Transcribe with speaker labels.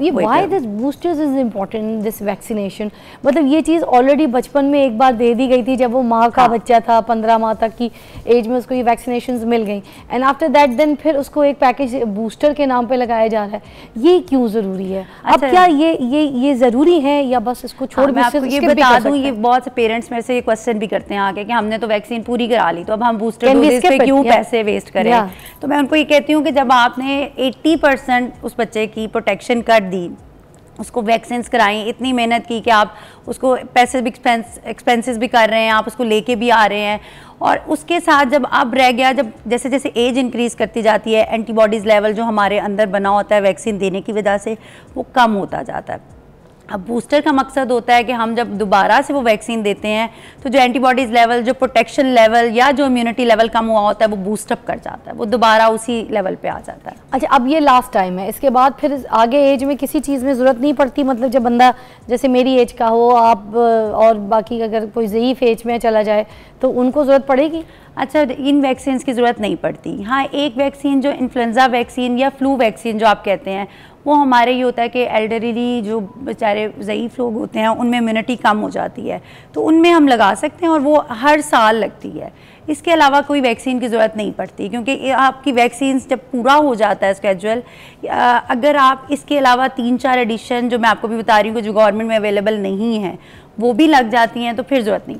Speaker 1: ये why this boosters is important this vaccination मतलब ये चीज़ ऑलरेडी बचपन में एक बार दे दी गई थी जब वो माँ का हाँ. बच्चा था पंद्रह माह तक की एज में उसको ये वैक्सीनेशन मिल गई एंड आफ्टर दैट देन फिर उसको एक पैकेज बूस्टर के नाम पे लगाया जा रहा है ये क्यों ज़रूरी है अच्छा, अब क्या ये ये ये ज़रूरी है या बस इसको छोड़ हाँ, मैं ये बता दूँ ये
Speaker 2: बहुत से पेरेंट्स मेरे से ये क्वेश्चन भी करते हैं आगे कि हमने तो वैक्सीन पूरी करा ली तो अब हम बूस्टर क्यों पैसे वेस्ट करें तो मैं उनको ये कहती हूँ कि जब आपने 80 परसेंट उस बच्चे की प्रोटेक्शन कर दी उसको वैक्सीन्स कराएं इतनी मेहनत की कि आप उसको पैसे भी एक्सपेंस एक्सपेंसेस भी कर रहे हैं आप उसको लेके भी आ रहे हैं और उसके साथ जब अब रह गया जब जैसे जैसे एज इंक्रीज़ करती जाती है एंटीबॉडीज़ लेवल जो हमारे अंदर बना होता है वैक्सीन देने की वजह से वो कम होता जाता है अब बूस्टर का मकसद होता है कि हम जब दोबारा से वो वैक्सीन देते हैं तो जो एंटीबॉडीज़ लेवल जो प्रोटेक्शन लेवल या जो इम्यूनिटी लेवल कम हुआ होता है वो बूस्टअप कर जाता है वो दोबारा उसी लेवल पे आ जाता है
Speaker 1: अच्छा अब ये लास्ट टाइम है इसके बाद फिर आगे एज में किसी चीज़ में ज़रूरत नहीं पड़ती मतलब जब बंदा जैसे मेरी एज का हो आप और बाकी अगर कोई ज़यीफ़ एज में चला जाए तो उनको ज़रूरत पड़ेगी अच्छा इन वैक्सीन की
Speaker 2: ज़रूरत नहीं पड़ती हाँ एक वैक्सीन जो इन्फ्लुन्ज़ा वैक्सीन या फ्लू वैक्सीन जो आप कहते हैं वो हमारे ये होता है कि एल्डरली जो बेचारे ज़यीफ़ लोग होते हैं उनमें इम्यूनिटी कम हो जाती है तो उनमें हम लगा सकते हैं और वो हर साल लगती है इसके अलावा कोई वैक्सीन की ज़रूरत नहीं पड़ती क्योंकि आपकी वैक्सीन जब पूरा हो जाता है स्केजुअल अगर आप इसके अलावा तीन चार एडिशन जो मैं आपको भी बता रही हूँ जो गवर्नमेंट में अवेलेबल नहीं है वो भी लग जाती हैं तो फिर ज़रूरत नहीं